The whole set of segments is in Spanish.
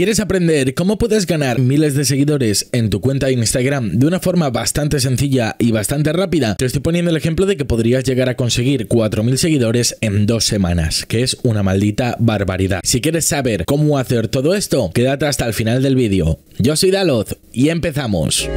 ¿Quieres aprender cómo puedes ganar miles de seguidores en tu cuenta de Instagram de una forma bastante sencilla y bastante rápida? Te estoy poniendo el ejemplo de que podrías llegar a conseguir 4.000 seguidores en dos semanas, que es una maldita barbaridad. Si quieres saber cómo hacer todo esto, quédate hasta el final del vídeo. Yo soy Daloz y empezamos.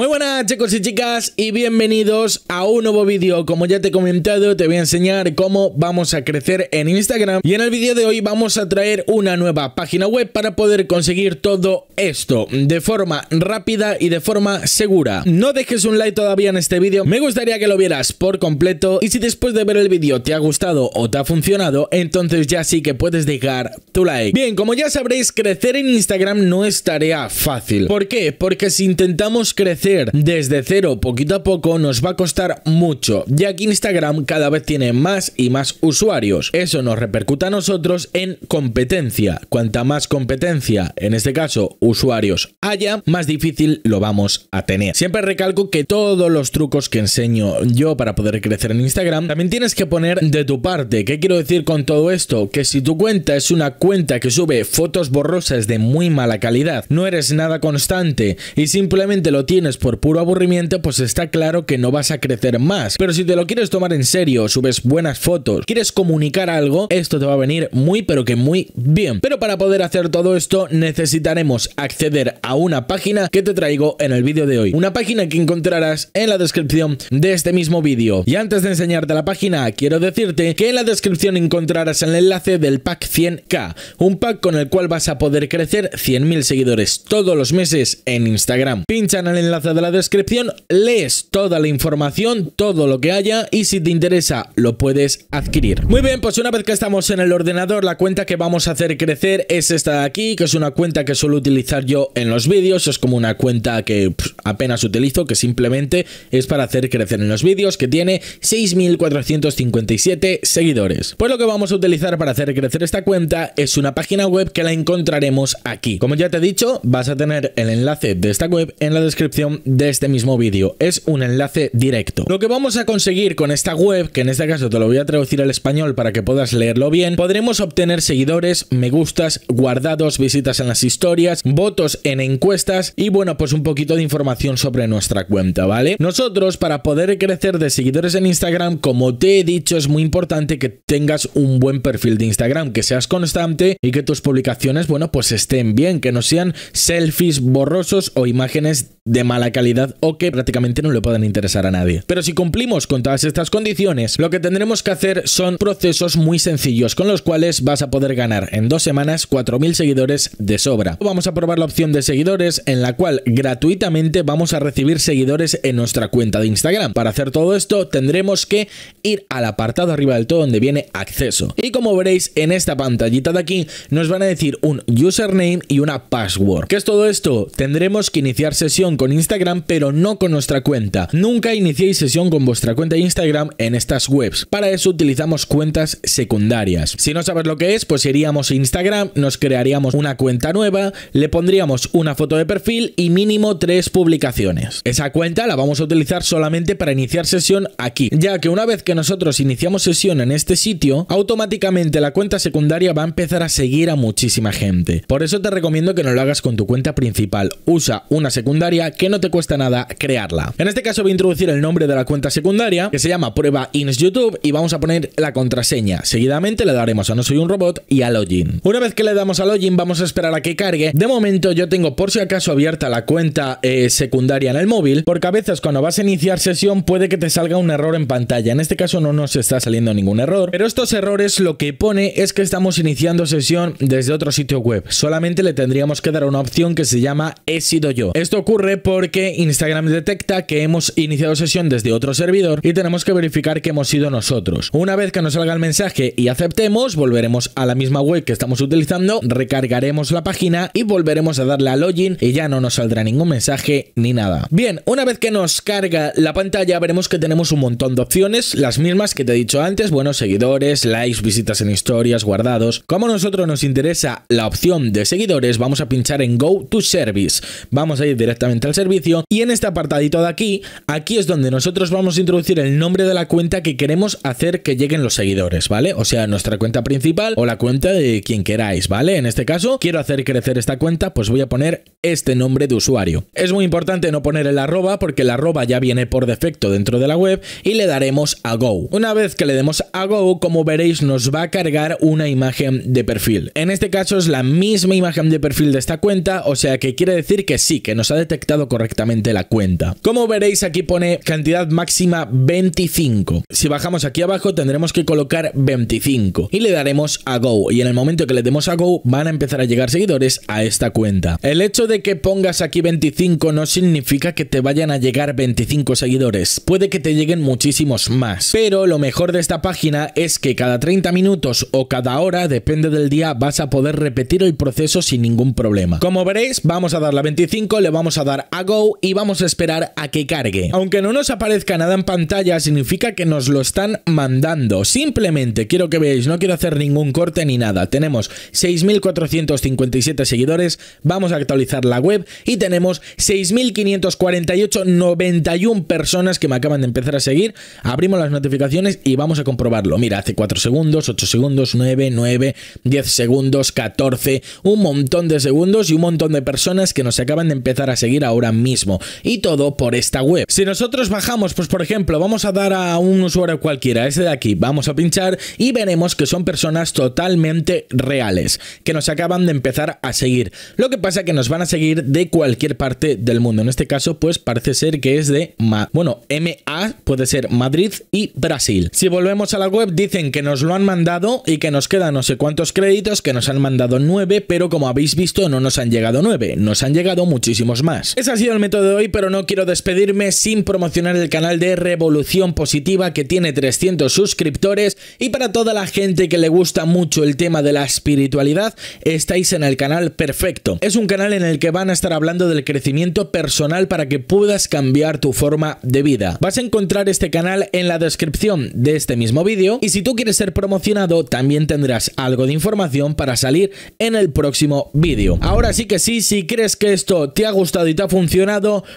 Muy buenas chicos y chicas y bienvenidos a un nuevo vídeo Como ya te he comentado te voy a enseñar cómo vamos a crecer en Instagram Y en el vídeo de hoy vamos a traer una nueva página web para poder conseguir todo esto De forma rápida y de forma segura No dejes un like todavía en este vídeo, me gustaría que lo vieras por completo Y si después de ver el vídeo te ha gustado o te ha funcionado Entonces ya sí que puedes dejar tu like Bien, como ya sabréis crecer en Instagram no es tarea fácil ¿Por qué? Porque si intentamos crecer desde cero poquito a poco nos va a costar mucho, ya que Instagram cada vez tiene más y más usuarios. Eso nos repercuta a nosotros en competencia. Cuanta más competencia, en este caso usuarios, haya, más difícil lo vamos a tener. Siempre recalco que todos los trucos que enseño yo para poder crecer en Instagram, también tienes que poner de tu parte. ¿Qué quiero decir con todo esto? Que si tu cuenta es una cuenta que sube fotos borrosas de muy mala calidad, no eres nada constante y simplemente lo tienes por puro aburrimiento, pues está claro que no vas a crecer más. Pero si te lo quieres tomar en serio, subes buenas fotos, quieres comunicar algo, esto te va a venir muy pero que muy bien. Pero para poder hacer todo esto necesitaremos acceder a una página que te traigo en el vídeo de hoy. Una página que encontrarás en la descripción de este mismo vídeo. Y antes de enseñarte la página, quiero decirte que en la descripción encontrarás el enlace del pack 100k, un pack con el cual vas a poder crecer 100.000 seguidores todos los meses en Instagram. Pincha en el enlace de la descripción, lees toda la información, todo lo que haya y si te interesa lo puedes adquirir. Muy bien, pues una vez que estamos en el ordenador, la cuenta que vamos a hacer crecer es esta de aquí, que es una cuenta que suelo utilizar yo en los vídeos, es como una cuenta que apenas utilizo, que simplemente es para hacer crecer en los vídeos, que tiene 6.457 seguidores. Pues lo que vamos a utilizar para hacer crecer esta cuenta es una página web que la encontraremos aquí. Como ya te he dicho, vas a tener el enlace de esta web en la descripción de este mismo vídeo. Es un enlace directo. Lo que vamos a conseguir con esta web, que en este caso te lo voy a traducir al español para que puedas leerlo bien, podremos obtener seguidores, me gustas, guardados, visitas en las historias, votos en encuestas y bueno, pues un poquito de información sobre nuestra cuenta, ¿vale? Nosotros para poder crecer de seguidores en Instagram, como te he dicho, es muy importante que tengas un buen perfil de Instagram, que seas constante y que tus publicaciones, bueno, pues estén bien, que no sean selfies borrosos o imágenes de mala la calidad o que prácticamente no le puedan interesar a nadie. Pero si cumplimos con todas estas condiciones, lo que tendremos que hacer son procesos muy sencillos con los cuales vas a poder ganar en dos semanas 4.000 seguidores de sobra. Vamos a probar la opción de seguidores en la cual gratuitamente vamos a recibir seguidores en nuestra cuenta de Instagram. Para hacer todo esto tendremos que ir al apartado arriba del todo donde viene acceso. Y como veréis en esta pantallita de aquí nos van a decir un username y una password. ¿Qué es todo esto? Tendremos que iniciar sesión con Instagram pero no con nuestra cuenta. Nunca iniciéis sesión con vuestra cuenta de Instagram en estas webs. Para eso utilizamos cuentas secundarias. Si no sabes lo que es, pues iríamos a Instagram, nos crearíamos una cuenta nueva, le pondríamos una foto de perfil y mínimo tres publicaciones. Esa cuenta la vamos a utilizar solamente para iniciar sesión aquí, ya que una vez que nosotros iniciamos sesión en este sitio, automáticamente la cuenta secundaria va a empezar a seguir a muchísima gente. Por eso te recomiendo que no lo hagas con tu cuenta principal. Usa una secundaria que no te cuesta nada crearla. En este caso voy a introducir el nombre de la cuenta secundaria, que se llama prueba ins YouTube, y vamos a poner la contraseña. Seguidamente le daremos a no soy un robot y a login. Una vez que le damos a login, vamos a esperar a que cargue. De momento yo tengo por si acaso abierta la cuenta eh, secundaria en el móvil, porque a veces cuando vas a iniciar sesión puede que te salga un error en pantalla. En este caso no nos está saliendo ningún error, pero estos errores lo que pone es que estamos iniciando sesión desde otro sitio web. Solamente le tendríamos que dar una opción que se llama he sido yo. Esto ocurre porque que Instagram detecta que hemos iniciado sesión desde otro servidor y tenemos que verificar que hemos sido nosotros. Una vez que nos salga el mensaje y aceptemos, volveremos a la misma web que estamos utilizando, recargaremos la página y volveremos a darle a login y ya no nos saldrá ningún mensaje ni nada. Bien, una vez que nos carga la pantalla veremos que tenemos un montón de opciones, las mismas que te he dicho antes, bueno, seguidores, likes, visitas en historias, guardados. Como a nosotros nos interesa la opción de seguidores, vamos a pinchar en Go to Service. Vamos a ir directamente al servicio y en este apartadito de aquí, aquí es donde nosotros vamos a introducir el nombre de la cuenta que queremos hacer que lleguen los seguidores, ¿vale? O sea, nuestra cuenta principal o la cuenta de quien queráis, ¿vale? En este caso, quiero hacer crecer esta cuenta, pues voy a poner este nombre de usuario. Es muy importante no poner el arroba porque el arroba ya viene por defecto dentro de la web y le daremos a Go. Una vez que le demos a Go, como veréis, nos va a cargar una imagen de perfil. En este caso es la misma imagen de perfil de esta cuenta, o sea que quiere decir que sí, que nos ha detectado correctamente la cuenta. Como veréis aquí pone cantidad máxima 25. Si bajamos aquí abajo tendremos que colocar 25 y le daremos a Go y en el momento que le demos a Go van a empezar a llegar seguidores a esta cuenta. El hecho de que pongas aquí 25 no significa que te vayan a llegar 25 seguidores, puede que te lleguen muchísimos más, pero lo mejor de esta página es que cada 30 minutos o cada hora, depende del día, vas a poder repetir el proceso sin ningún problema. Como veréis, vamos a dar la 25, le vamos a dar a y vamos a esperar a que cargue. Aunque no nos aparezca nada en pantalla, significa que nos lo están mandando. Simplemente quiero que veáis, no quiero hacer ningún corte ni nada. Tenemos 6.457 seguidores, vamos a actualizar la web y tenemos 6.548, 91 personas que me acaban de empezar a seguir. Abrimos las notificaciones y vamos a comprobarlo. Mira, hace 4 segundos, 8 segundos, 9, 9, 10 segundos, 14, un montón de segundos y un montón de personas que nos acaban de empezar a seguir ahora mismo mismo. Y todo por esta web. Si nosotros bajamos, pues por ejemplo, vamos a dar a un usuario cualquiera, ese de aquí, vamos a pinchar y veremos que son personas totalmente reales, que nos acaban de empezar a seguir. Lo que pasa que nos van a seguir de cualquier parte del mundo. En este caso, pues parece ser que es de, Ma bueno, MA, puede ser Madrid y Brasil. Si volvemos a la web, dicen que nos lo han mandado y que nos quedan no sé cuántos créditos, que nos han mandado nueve, pero como habéis visto, no nos han llegado nueve, nos han llegado muchísimos más. Es así el método de hoy, pero no quiero despedirme sin promocionar el canal de Revolución Positiva que tiene 300 suscriptores y para toda la gente que le gusta mucho el tema de la espiritualidad, estáis en el canal perfecto. Es un canal en el que van a estar hablando del crecimiento personal para que puedas cambiar tu forma de vida. Vas a encontrar este canal en la descripción de este mismo vídeo y si tú quieres ser promocionado también tendrás algo de información para salir en el próximo vídeo. Ahora sí que sí, si crees que esto te ha gustado y te ha funcionado,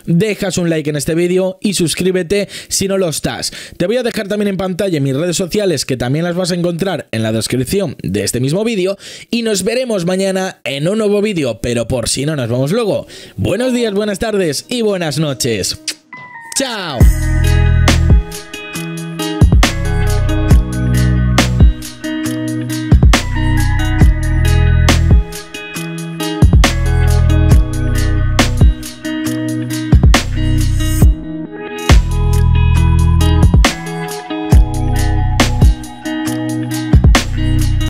dejas un like en este vídeo y suscríbete si no lo estás. Te voy a dejar también en pantalla mis redes sociales que también las vas a encontrar en la descripción de este mismo vídeo y nos veremos mañana en un nuevo vídeo, pero por si no nos vamos luego. Buenos días, buenas tardes y buenas noches. ¡Chao!